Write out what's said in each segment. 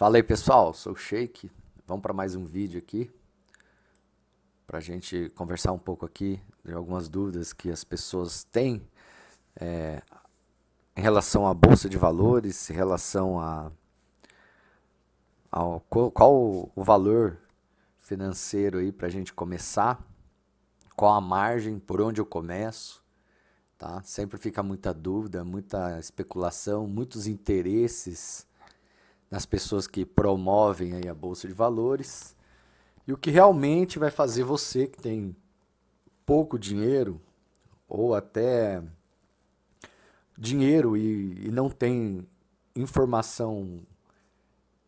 Fala aí pessoal, sou o Sheik. Vamos para mais um vídeo aqui para a gente conversar um pouco aqui de algumas dúvidas que as pessoas têm é, em relação à bolsa de valores, em relação a qual, qual o valor financeiro aí para a gente começar, qual a margem, por onde eu começo, tá? Sempre fica muita dúvida, muita especulação, muitos interesses nas pessoas que promovem aí a bolsa de valores. E o que realmente vai fazer você que tem pouco dinheiro ou até dinheiro e, e não tem informação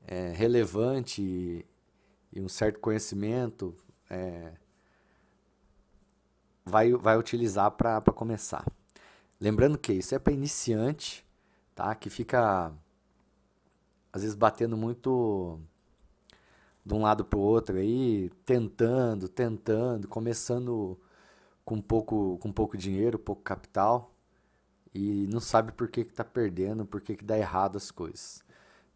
é, relevante e, e, um certo conhecimento é, vai, vai utilizar para começar. Lembrando que isso é para iniciante, tá? Que fica às vezes batendo muito de um lado para o outro aí, tentando, tentando, começando com pouco, com pouco dinheiro, pouco capital e não sabe por que que tá perdendo, por que que dá errado as coisas.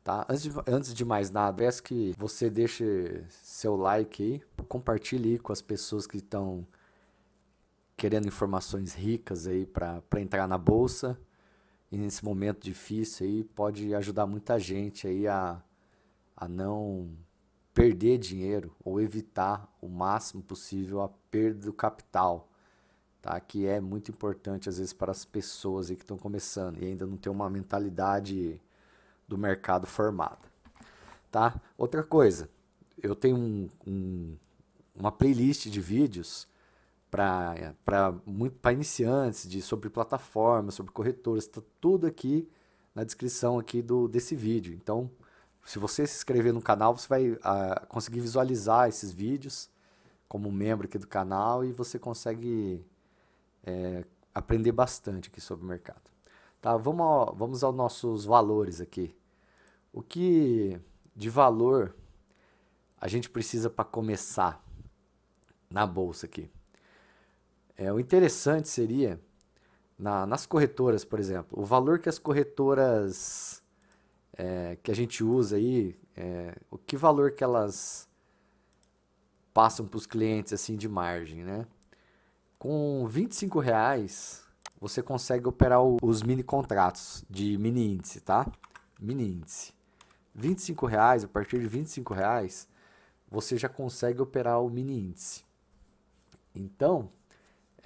Tá? Antes, de, antes de mais nada, peço que você deixe seu like aí, compartilhe aí com as pessoas que estão querendo informações ricas aí para entrar na bolsa e nesse momento difícil aí pode ajudar muita gente aí a, a não perder dinheiro ou evitar o máximo possível a perda do capital, tá? Que é muito importante às vezes para as pessoas aí que estão começando e ainda não tem uma mentalidade do mercado formada, tá? Outra coisa, eu tenho um, um, uma playlist de vídeos para iniciantes, de sobre plataformas, sobre corretoras, está tudo aqui na descrição aqui do, desse vídeo. Então, se você se inscrever no canal, você vai a, ah, conseguir visualizar esses vídeos como membro aqui do canal e você consegue é, aprender bastante aqui sobre o mercado. Tá, vamos, ao, vamos aos nossos valores aqui. O que de valor a gente precisa para começar na bolsa aqui? É, o interessante seria, na, nas corretoras, por exemplo, o valor que as corretoras é, que a gente usa aí, é, o que valor que elas passam para os clientes assim de margem, né? Com 25 reais você consegue operar o, os mini contratos de mini índice, tá? Mini índice. 25 reais, a partir de 25 reais você já consegue operar o mini índice. Então,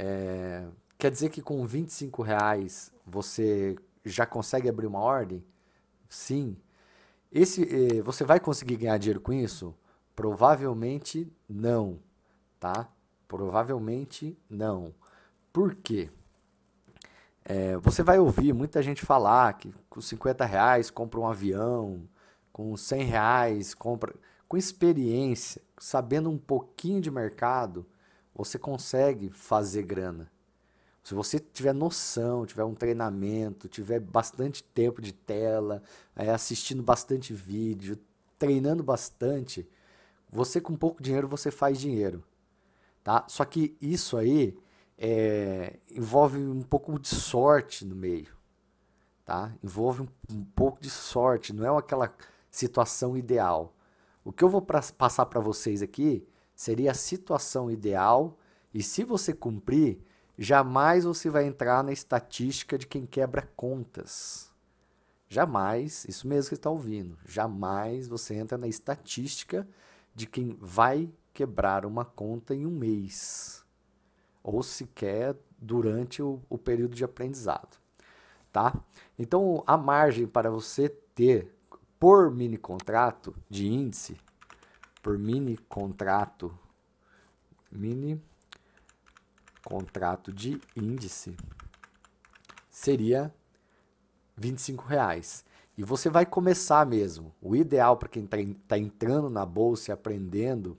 é, quer dizer que com 25 reais você já consegue abrir uma ordem? Sim. Esse, eh, você vai conseguir ganhar dinheiro com isso? Provavelmente não, tá? Provavelmente não. Por quê? É, você vai ouvir muita gente falar que com 50 reais compra um avião, com 100 reais compra. Com experiência, sabendo um pouquinho de mercado, você consegue fazer grana. Se você tiver noção, tiver um treinamento, tiver bastante tempo de tela, é, assistindo bastante vídeo, treinando bastante, você com pouco dinheiro você faz dinheiro, tá? Só que isso aí é, envolve um pouco de sorte no meio, tá? Envolve um, um pouco de sorte, não é aquela situação ideal. O que eu vou pra, passar para vocês aqui seria a situação ideal, e se você cumprir, jamais você vai entrar na estatística de quem quebra contas. Jamais, isso mesmo que está ouvindo, jamais você entra na estatística de quem vai quebrar uma conta em um mês, ou sequer durante o, o período de aprendizado. Tá? Então, a margem para você ter por mini contrato de índice por mini contrato, mini contrato de índice seria 25 reais. E você vai começar mesmo. O ideal para quem está tá entrando na bolsa e aprendendo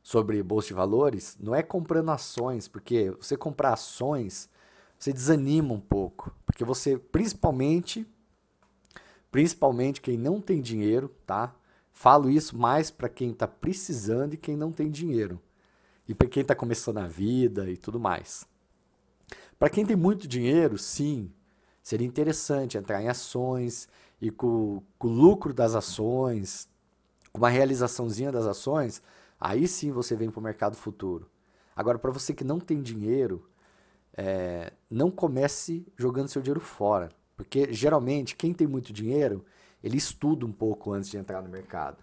sobre bolsa de valores não é comprando ações, porque você comprar ações você desanima um pouco, porque você principalmente principalmente quem não tem dinheiro, tá? Falo isso mais para quem está precisando e quem não tem dinheiro. E para quem está começando a vida e tudo mais. Para quem tem muito dinheiro, sim, seria interessante entrar em ações e com, com o lucro das ações, com uma realizaçãozinha das ações, aí sim você vem para o mercado futuro. Agora, para você que não tem dinheiro, é, não comece jogando seu dinheiro fora. Porque geralmente quem tem muito dinheiro ele estuda um pouco antes de entrar no mercado.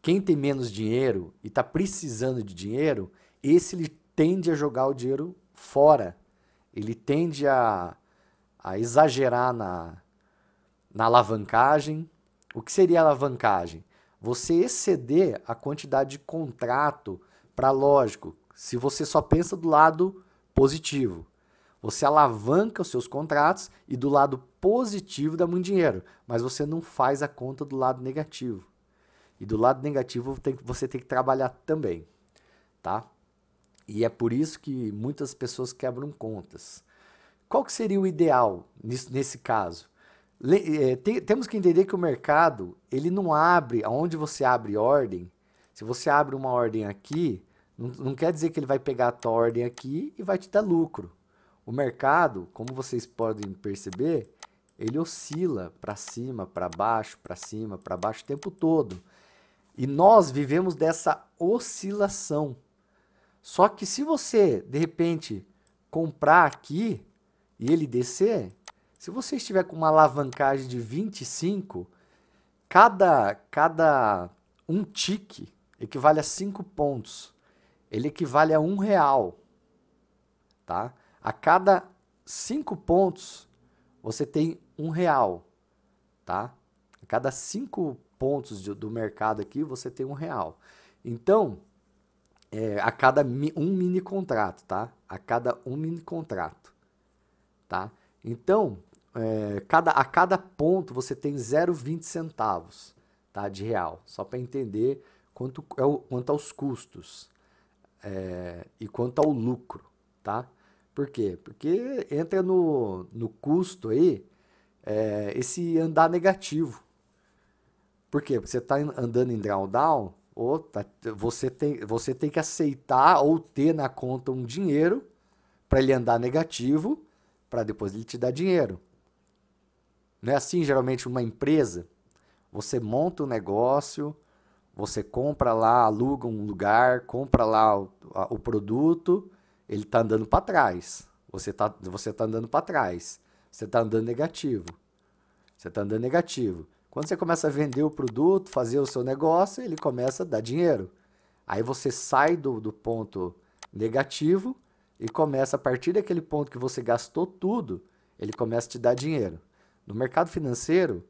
Quem tem menos dinheiro e está precisando de dinheiro, esse ele tende a jogar o dinheiro fora. Ele tende a, a exagerar na, na alavancagem. O que seria alavancagem? Você exceder a quantidade de contrato para, lógico, se você só pensa do lado positivo. Você alavanca os seus contratos e do lado positivo dá muito dinheiro, mas você não faz a conta do lado negativo. E do lado negativo você tem que trabalhar também, tá? E é por isso que muitas pessoas quebram contas. Qual que seria o ideal nesse caso? Eh, temos que entender que o mercado ele não abre, aonde você abre ordem, se você abre uma ordem aqui, não, quer dizer que ele vai pegar a tua ordem aqui e vai te dar lucro. O mercado, como vocês podem perceber, ele oscila para cima, para baixo, para cima, para baixo o tempo todo. E nós vivemos dessa oscilação. Só que se você, de repente, comprar aqui e ele descer, se você estiver com uma alavancagem de 25, cada, cada um tique equivale a 5 pontos. Ele equivale a um real, tá? A cada cinco pontos, você tem um real, tá? A cada cinco pontos de, do mercado aqui, você tem um real. Então, é, a cada mi, um mini contrato, tá? A cada um mini contrato, tá? Então, é, cada, a cada ponto você tem 0,20 centavos tá, de real, só para entender quanto, é o, quanto aos custos é, e quanto ao lucro, tá? Por quê? Porque entra no, no custo aí é, esse andar negativo. Por quê? Porque você está andando em drawdown, ou tá, você, tem, você tem que aceitar ou ter na conta um dinheiro para ele andar negativo, para depois ele te dar dinheiro. Não é assim, geralmente, uma empresa? Você monta um negócio, você compra lá, aluga um lugar, compra lá o, a, o produto, ele está andando para trás. Você está você tá andando para trás. Você está andando negativo. Você está andando negativo. Quando você começa a vender o produto, fazer o seu negócio, ele começa a dar dinheiro. Aí você sai do, do ponto negativo e começa, a partir daquele ponto que você gastou tudo, ele começa a te dar dinheiro. No mercado financeiro,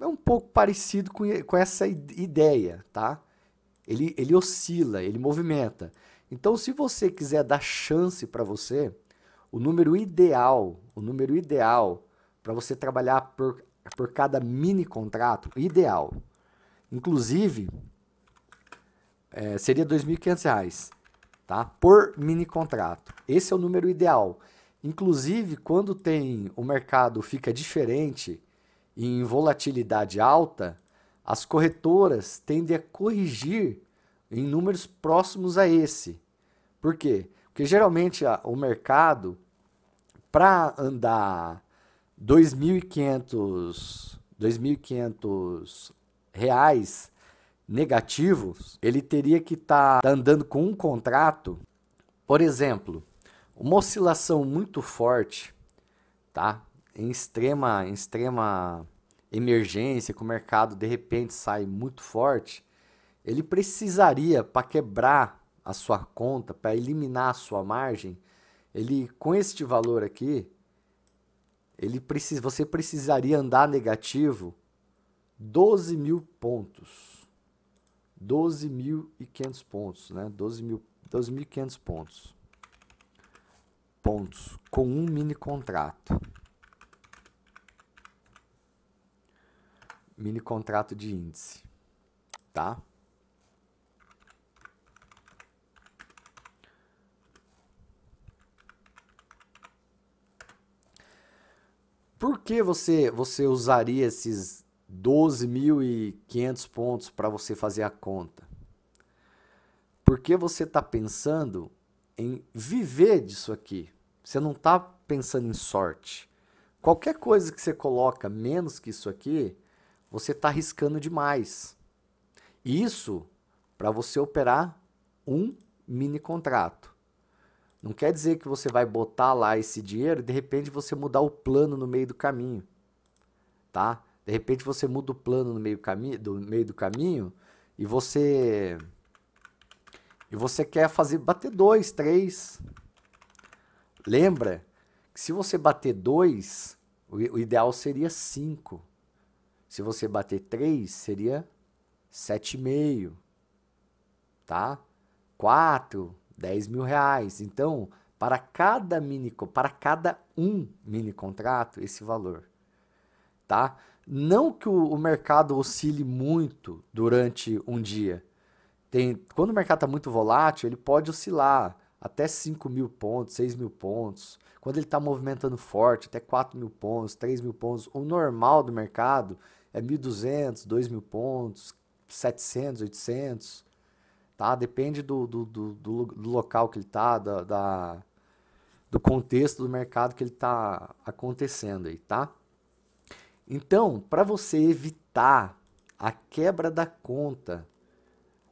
é um pouco parecido com, com essa ideia, tá? Ele, ele oscila, ele movimenta. Então, se você quiser dar chance para você, o número ideal, o número ideal para você trabalhar por, por cada mini contrato, ideal. Inclusive, é, seria R$ 2.500, tá? Por mini contrato. Esse é o número ideal. Inclusive, quando tem o mercado fica diferente em volatilidade alta, as corretoras tendem a corrigir em números próximos a esse. Por quê? Porque geralmente a, ah, o mercado, para andar 2.500 2.500 reais negativos, ele teria que estar tá, tá andando com um contrato, por exemplo, uma oscilação muito forte, tá? Em extrema, em extrema emergência, que o mercado de repente sai muito forte, ele precisaria para quebrar a sua conta, para eliminar a sua margem, ele com este valor aqui, ele precisa, você precisaria andar negativo 12 mil pontos. 12.500 pontos, né? 12.500 12 pontos. Pontos com um mini contrato. Mini contrato de índice, tá? por que você, você usaria esses 12.500 pontos para você fazer a conta? Porque você está pensando em viver disso aqui. Você não está pensando em sorte. Qualquer coisa que você coloca menos que isso aqui, você está arriscando demais. Isso para você operar um mini contrato. Não quer dizer que você vai botar lá esse dinheiro e de repente você mudar o plano no meio do caminho, tá? De repente você muda o plano no meio caminho, do meio do caminho e você e você quer fazer bater dois, três. Lembra que se você bater dois, o, o ideal seria cinco. Se você bater três, seria sete e meio, tá? Quatro 10 mil reais. Então, para cada mini, para cada um mini contrato, esse valor. Tá? Não que o, o mercado oscile muito durante um dia. Tem, quando o mercado está muito volátil, ele pode oscilar até 5 mil pontos, 6 mil pontos. Quando ele está movimentando forte, até 4 mil pontos, 3 mil pontos. O normal do mercado é 1.200, 2 mil pontos, 700, 800 tá? Depende do, do, do, do local que ele tá, da, da, do contexto do mercado que ele tá acontecendo aí, tá? Então, para você evitar a quebra da conta,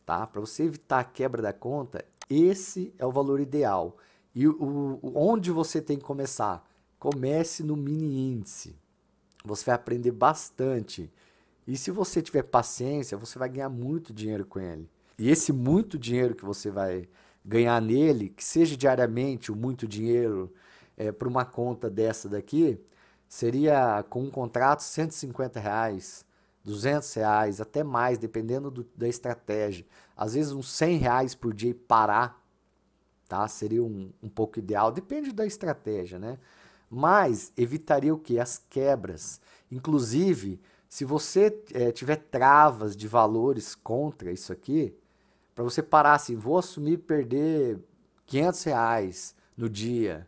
tá? Para você evitar a quebra da conta, esse é o valor ideal. E o, o, onde você tem que começar? Comece no mini índice. Você vai aprender bastante. E se você tiver paciência, você vai ganhar muito dinheiro com ele. E esse muito dinheiro que você vai ganhar nele, que seja diariamente o muito dinheiro é, para uma conta dessa daqui, seria com um contrato 150 reais, 200 reais, até mais, dependendo do, da estratégia. Às vezes uns 100 reais por dia e parar, tá? Seria um, um pouco ideal, depende da estratégia, né? Mas evitaria o que? As quebras. Inclusive, se você é, tiver travas de valores contra isso aqui, para você parar assim, vou assumir perder 500 reais no dia.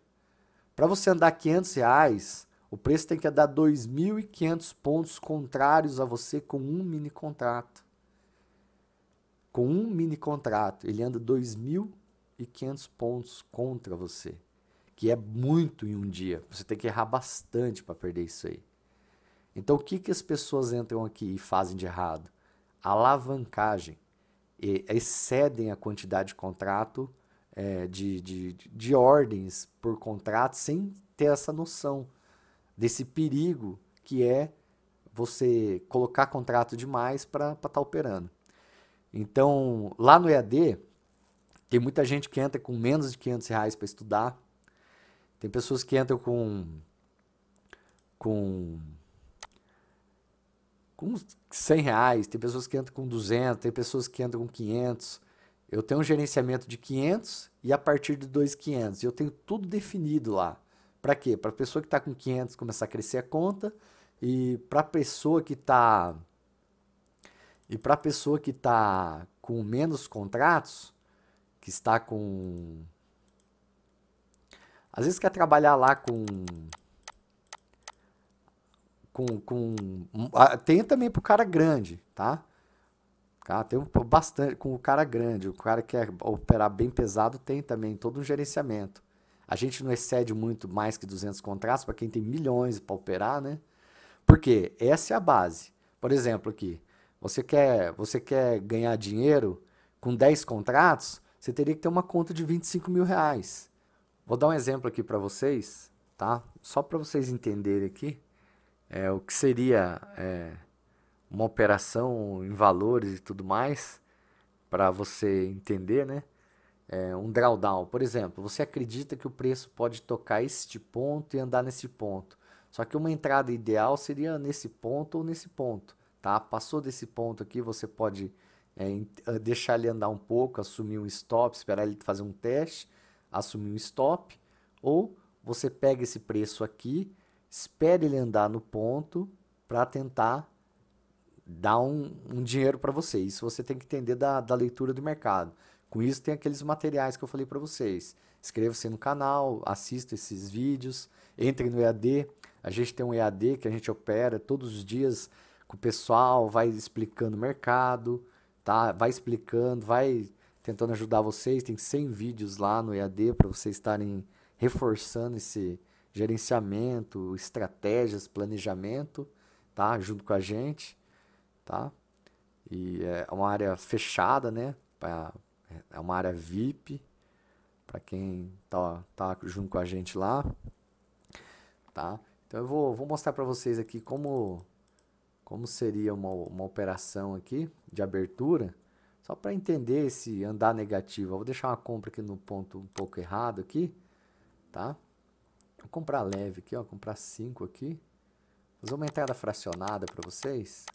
Para você andar 500 reais, o preço tem que dar 2.500 pontos contrários a você com um mini contrato. Com um mini contrato, ele anda 2.500 pontos contra você, que é muito em um dia. Você tem que errar bastante para perder isso aí. Então, o que, que as pessoas entram aqui e fazem de errado? Alavancagem excedem a quantidade de contrato, é, de, de, de ordens por contrato, sem ter essa noção desse perigo que é você colocar contrato demais para estar tá operando. Então, lá no EAD, tem muita gente que entra com menos de 500 reais para estudar, tem pessoas que entram com, com com 100 reais, tem pessoas que entram com 200, tem pessoas que entram com 500. Eu tenho um gerenciamento de 500 e a partir de 2,500. Eu tenho tudo definido lá. Para quê? Para a pessoa que está com 500 começar a crescer a conta e para a pessoa que está e para a pessoa que está com menos contratos, que está com às vezes quer trabalhar lá com com, com tem também pro cara grande, tá? Ah, tem bastante com o cara grande, o cara que quer operar bem pesado tem também todo um gerenciamento. A gente não excede muito mais que 200 contratos para quem tem milhões para operar, né? Porque essa é a base. Por exemplo, aqui, você quer, você quer ganhar dinheiro com 10 contratos, você teria que ter uma conta de 25 mil reais. Vou dar um exemplo aqui para vocês, tá? Só para vocês entenderem aqui é, o que seria é, uma operação em valores e tudo mais, para você entender, né? É, um drawdown, por exemplo, você acredita que o preço pode tocar este ponto e andar nesse ponto. Só que uma entrada ideal seria nesse ponto ou nesse ponto, tá? Passou desse ponto aqui, você pode é, ah, deixar ele andar um pouco, assumir um stop, esperar ele fazer um teste, assumir um stop, ou você pega esse preço aqui, espere ele andar no ponto para tentar dar um, um dinheiro para você. Isso você tem que entender da, da leitura do mercado. Com isso, tem aqueles materiais que eu falei para vocês. Inscreva-se no canal, assista esses vídeos, entre no EAD. A gente tem um EAD que a gente opera todos os dias com o pessoal, vai explicando o mercado, tá? vai explicando, vai tentando ajudar vocês. Tem 100 vídeos lá no EAD para vocês estarem reforçando esse, gerenciamento, estratégias, planejamento, tá? Junto com a gente, tá? E é uma área fechada, né? Pra, é uma área VIP para quem tá, tá junto com a gente lá, tá? Então eu vou, vou mostrar para vocês aqui como como seria uma, uma operação aqui de abertura, só para entender esse andar negativo. Eu vou deixar uma compra aqui no ponto um pouco errado aqui, tá? Vou comprar leve aqui, ó, Vou comprar 5 aqui. Fazer uma entrada fracionada para vocês.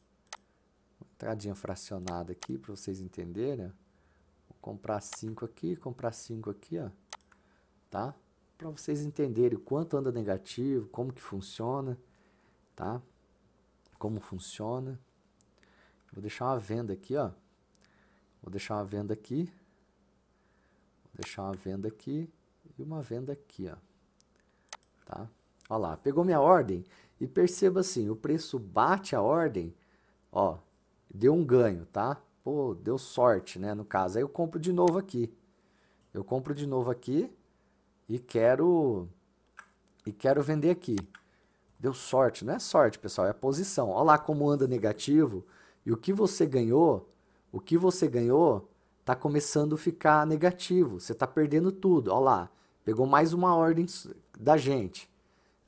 Uma entradinha fracionada aqui para vocês entenderem. Vou comprar 5 aqui, comprar 5 aqui, ó. Tá? Para vocês entenderem o quanto anda negativo, como que funciona, tá? Como funciona. Vou deixar uma venda aqui, ó. Vou deixar uma venda aqui. Vou deixar uma venda aqui e uma venda aqui, ó. Tá? Olha lá, pegou minha ordem e perceba assim, o preço bate a ordem, ó, deu um ganho, tá? Pô, deu sorte, né, no caso. Aí eu compro de novo aqui. Eu compro de novo aqui e quero e quero vender aqui. Deu sorte, não é sorte, pessoal, é a posição. Olha lá como anda negativo e o que você ganhou, o que você ganhou tá começando a ficar negativo. Você tá perdendo tudo. Olha lá, pegou mais uma ordem da gente,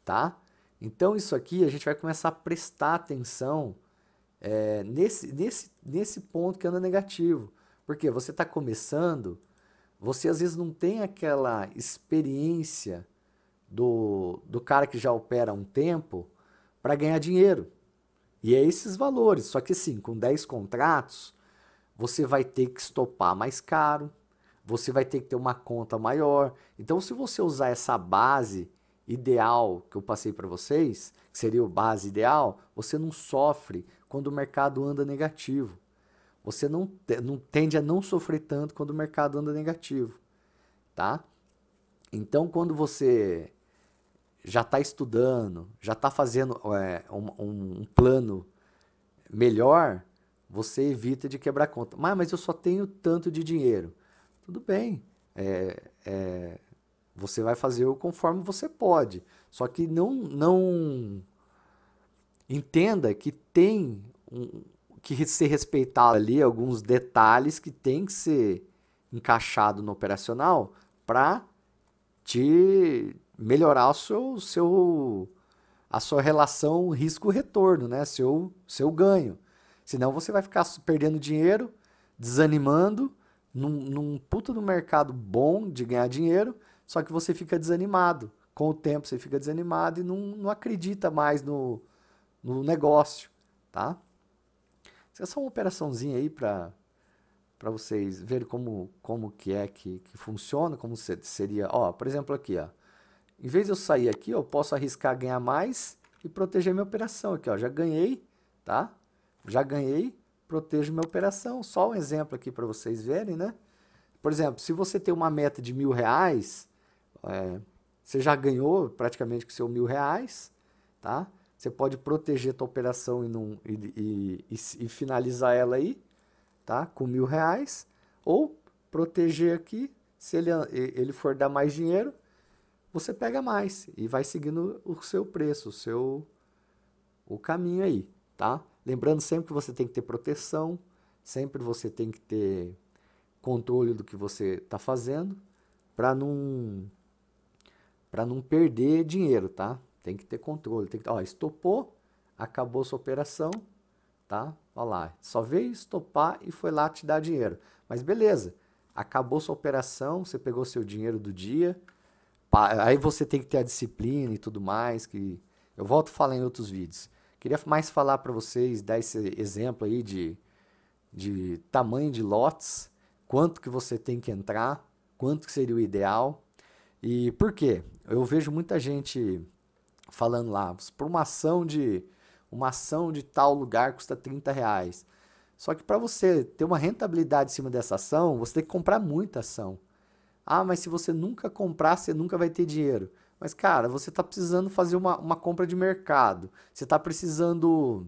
tá? Então isso aqui a gente vai começar a prestar atenção é, nesse, nesse, nesse ponto que anda negativo. Porque você está começando, você às vezes não tem aquela experiência do, do cara que já opera há um tempo para ganhar dinheiro. E é esses valores. Só que sim, com 10 contratos, você vai ter que estopar mais caro, você vai ter que ter uma conta maior. Então, se você usar essa base ideal que eu passei para vocês, que seria o base ideal, você não sofre quando o mercado anda negativo. Você não, não tende a não sofrer tanto quando o mercado anda negativo, tá? Então, quando você já está estudando, já está fazendo é, um, um plano melhor, você evita de quebrar conta. Mas, ah, mas eu só tenho tanto de dinheiro tudo bem. É, é, você vai fazer o conforme você pode. Só que não, não entenda que tem um, que ser respeitado ali alguns detalhes que tem que ser encaixado no operacional para te melhorar o seu, seu a sua relação risco-retorno, né? Seu seu ganho. Senão você vai ficar perdendo dinheiro, desanimando num, num puta do mercado bom de ganhar dinheiro, só que você fica desanimado. Com o tempo você fica desanimado e não, não acredita mais no, no negócio, tá? Isso é só uma operaçãozinha aí para para vocês verem como, como que é que, que funciona, como seria, ó, por exemplo aqui, ó. Em vez de eu sair aqui, eu posso arriscar ganhar mais e proteger minha operação aqui, ó. Já ganhei, tá? Já ganhei, protejo minha operação. Só um exemplo aqui para vocês verem, né? Por exemplo, se você tem uma meta de mil reais, é, você já ganhou praticamente com seu mil reais, tá? Você pode proteger a operação e, não, e, e, e, finalizar ela aí, tá? Com mil reais. Ou proteger aqui, se ele, ele for dar mais dinheiro, você pega mais e vai seguindo o seu preço, o seu o caminho aí, tá? Lembrando sempre que você tem que ter proteção, sempre você tem que ter controle do que você está fazendo para não para não perder dinheiro, tá? Tem que ter controle, tem que, tá, ó, estopou, acabou sua operação, tá? Olha lá, só veio estopar e foi lá te dar dinheiro. Mas beleza, acabou sua operação, você pegou seu dinheiro do dia, aí você tem que ter a disciplina e tudo mais que eu volto a falar em outros vídeos. Queria mais falar para vocês, dar esse exemplo aí de, de tamanho de lotes, quanto que você tem que entrar, quanto que seria o ideal. E por quê? Eu vejo muita gente falando lá, por uma ação de uma ação de tal lugar custa 30 reais. Só que para você ter uma rentabilidade em cima dessa ação, você tem que comprar muita ação. Ah, mas se você nunca comprar, você nunca vai ter dinheiro. Mas, cara, você está precisando fazer uma, uma compra de mercado. Você está precisando.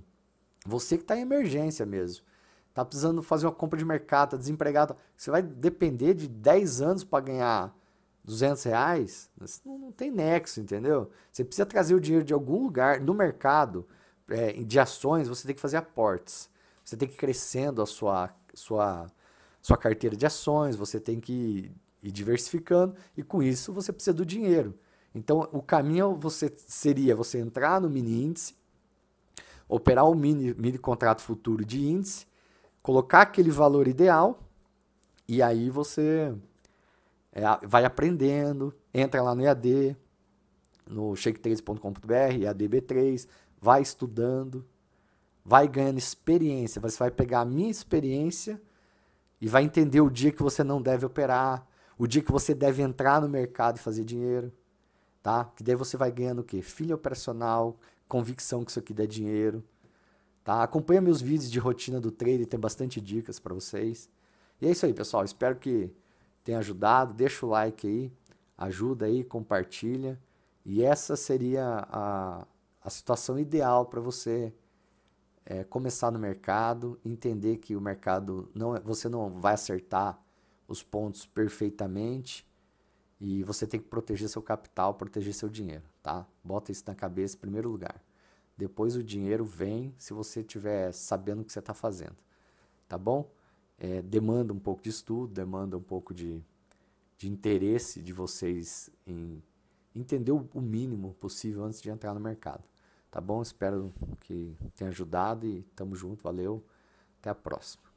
Você que está em emergência mesmo. Está precisando fazer uma compra de mercado, está desempregado. Você vai depender de 10 anos para ganhar 200 reais? Não, não, tem nexo, entendeu? Você precisa trazer o dinheiro de algum lugar, no mercado, é, de ações, você tem que fazer aportes. Você tem que ir crescendo a sua, sua, sua carteira de ações, você tem que ir diversificando, e com isso você precisa do dinheiro. Então, o caminho é você seria você entrar no mini índice, operar o mini, mini contrato futuro de índice, colocar aquele valor ideal e aí você é, vai aprendendo, entra lá no EAD, no shake3.com.br, EADB3, vai estudando, vai ganhando experiência, você vai pegar a minha experiência e vai entender o dia que você não deve operar, o dia que você deve entrar no mercado e fazer dinheiro tá? Que daí você vai ganhando o quê? Filha operacional, convicção que isso aqui dá dinheiro, tá? Acompanha meus vídeos de rotina do trade, tem bastante dicas para vocês. E é isso aí, pessoal. Espero que tenha ajudado. Deixa o like aí, ajuda aí, compartilha. E essa seria a, a situação ideal para você é, começar no mercado, entender que o mercado não é, você não vai acertar os pontos perfeitamente e você tem que proteger seu capital, proteger seu dinheiro, tá? Bota isso na cabeça em primeiro lugar. Depois o dinheiro vem se você estiver sabendo o que você está fazendo, tá bom? É, demanda um pouco de estudo, demanda um pouco de, de interesse de vocês em entender o, o mínimo possível antes de entrar no mercado, tá bom? Espero que tenha ajudado e tamo junto, valeu, até a próxima.